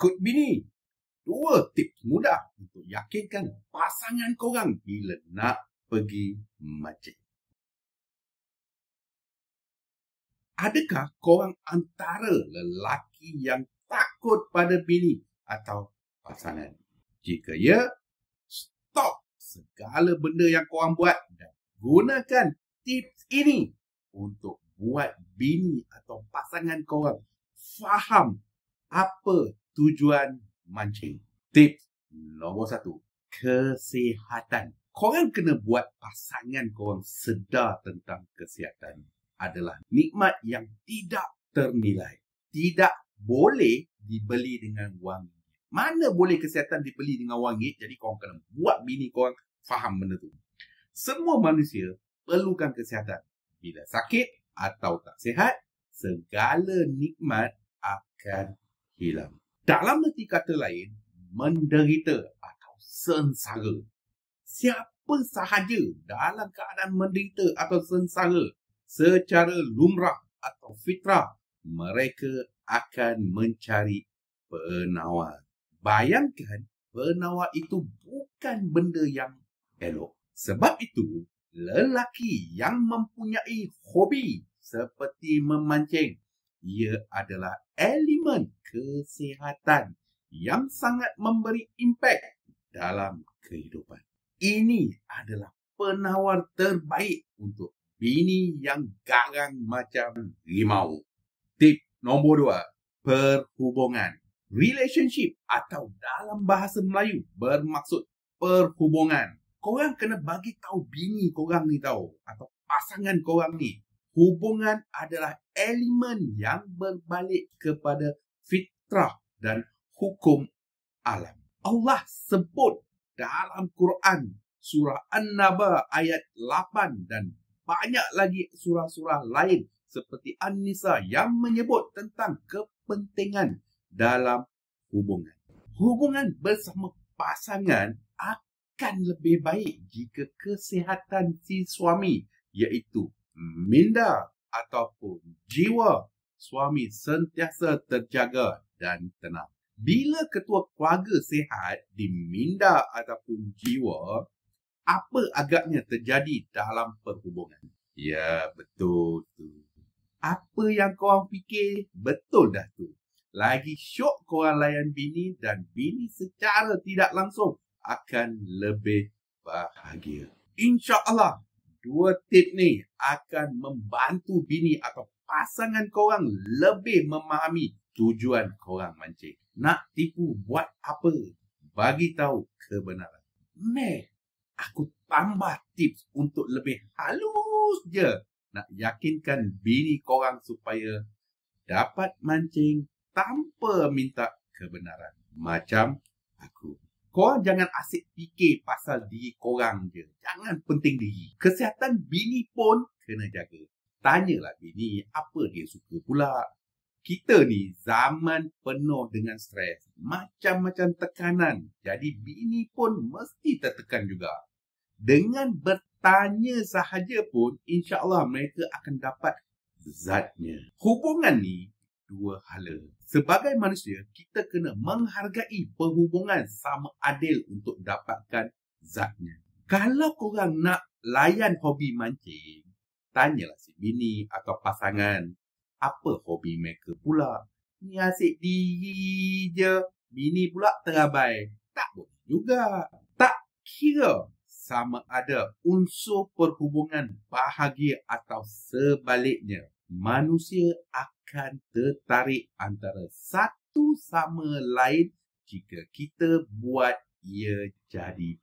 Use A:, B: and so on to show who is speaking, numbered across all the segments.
A: takut bini. Dua tips mudah untuk yakinkan pasangan korang bila nak pergi macam. Adakah korang antara lelaki yang takut pada bini atau pasangan? Jika ya, stop segala benda yang korang buat dan gunakan tips ini untuk buat bini atau pasangan korang faham apa tujuan mancing. Tip nombor satu, kesihatan. Korang kena buat pasangan korang sedar tentang kesihatan adalah nikmat yang tidak ternilai. Tidak boleh dibeli dengan wang. Mana boleh kesihatan dibeli dengan wang? Jadi korang kena buat bini korang faham benda tu. Semua manusia perlukan kesihatan. Bila sakit atau tak sihat, segala nikmat akan hilang. Dalam erti kata lain, menderita atau sengsara. Siapa sahaja dalam keadaan menderita atau sengsara secara lumrah atau fitrah, mereka akan mencari penawar. Bayangkan penawar itu bukan benda yang elok. Sebab itu, lelaki yang mempunyai hobi seperti memancing, ia adalah elemen kesihatan yang sangat memberi impak dalam kehidupan. Ini adalah penawar terbaik untuk bini yang garang macam rimau. Tip nombor dua, perhubungan. Relationship atau dalam bahasa Melayu bermaksud perhubungan. Korang kena bagi tahu bini korang ni tahu atau pasangan korang ni. Hubungan adalah elemen yang berbalik kepada fitrah dan hukum alam. Allah sebut dalam Quran surah An-Naba ayat 8 dan banyak lagi surah-surah lain seperti An-Nisa yang menyebut tentang kepentingan dalam hubungan. Hubungan bersama pasangan akan lebih baik jika kesihatan si suami iaitu minda ataupun jiwa suami sentiasa terjaga dan tenang. Bila ketua keluarga sihat di ataupun jiwa, apa agaknya terjadi dalam perhubungan? Ya, betul tu. Apa yang korang fikir, betul dah tu. Lagi syok korang layan bini dan bini secara tidak langsung akan lebih bahagia. Insya Allah dua tip ni akan membantu bini atau pasangan korang lebih memahami tujuan korang mancing. Nak tipu buat apa? Bagi tahu kebenaran. Meh, aku tambah tips untuk lebih halus je nak yakinkan bini korang supaya dapat mancing tanpa minta kebenaran. Macam aku. Kau jangan asyik fikir pasal diri korang je. Jangan penting diri. Kesihatan bini pun kena jaga. Tanyalah bini apa dia suka pula. Kita ni zaman penuh dengan stres. Macam-macam tekanan. Jadi bini pun mesti tertekan juga. Dengan bertanya sahaja pun, insyaAllah mereka akan dapat zatnya. Hubungan ni dua hala. Sebagai manusia, kita kena menghargai perhubungan sama adil untuk dapatkan zatnya. Kalau korang nak layan hobi mancing, tanyalah si bini atau pasangan, apa hobi mereka pula? Ni asyik diri je, bini pula terabai. Tak boleh juga. Tak kira sama ada unsur perhubungan bahagia atau sebaliknya. Manusia akan akan tertarik antara satu sama lain jika kita buat ia jadi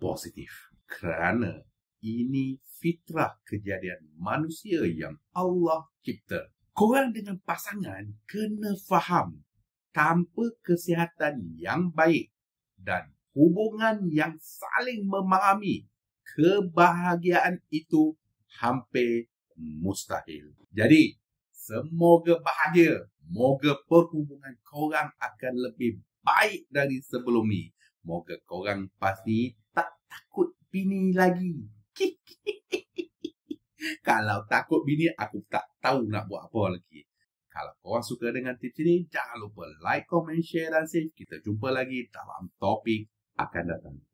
A: positif. Kerana ini fitrah kejadian manusia yang Allah cipta. Korang dengan pasangan kena faham tanpa kesihatan yang baik dan hubungan yang saling memahami kebahagiaan itu hampir mustahil. Jadi, Semoga bahagia. Moga perhubungan korang akan lebih baik dari sebelum ni. Moga korang pasti tak takut bini lagi. Kalau takut bini, aku tak tahu nak buat apa lagi. Kalau korang suka dengan tips ini, jangan lupa like, comment, share dan save. Kita jumpa lagi dalam topik akan datang.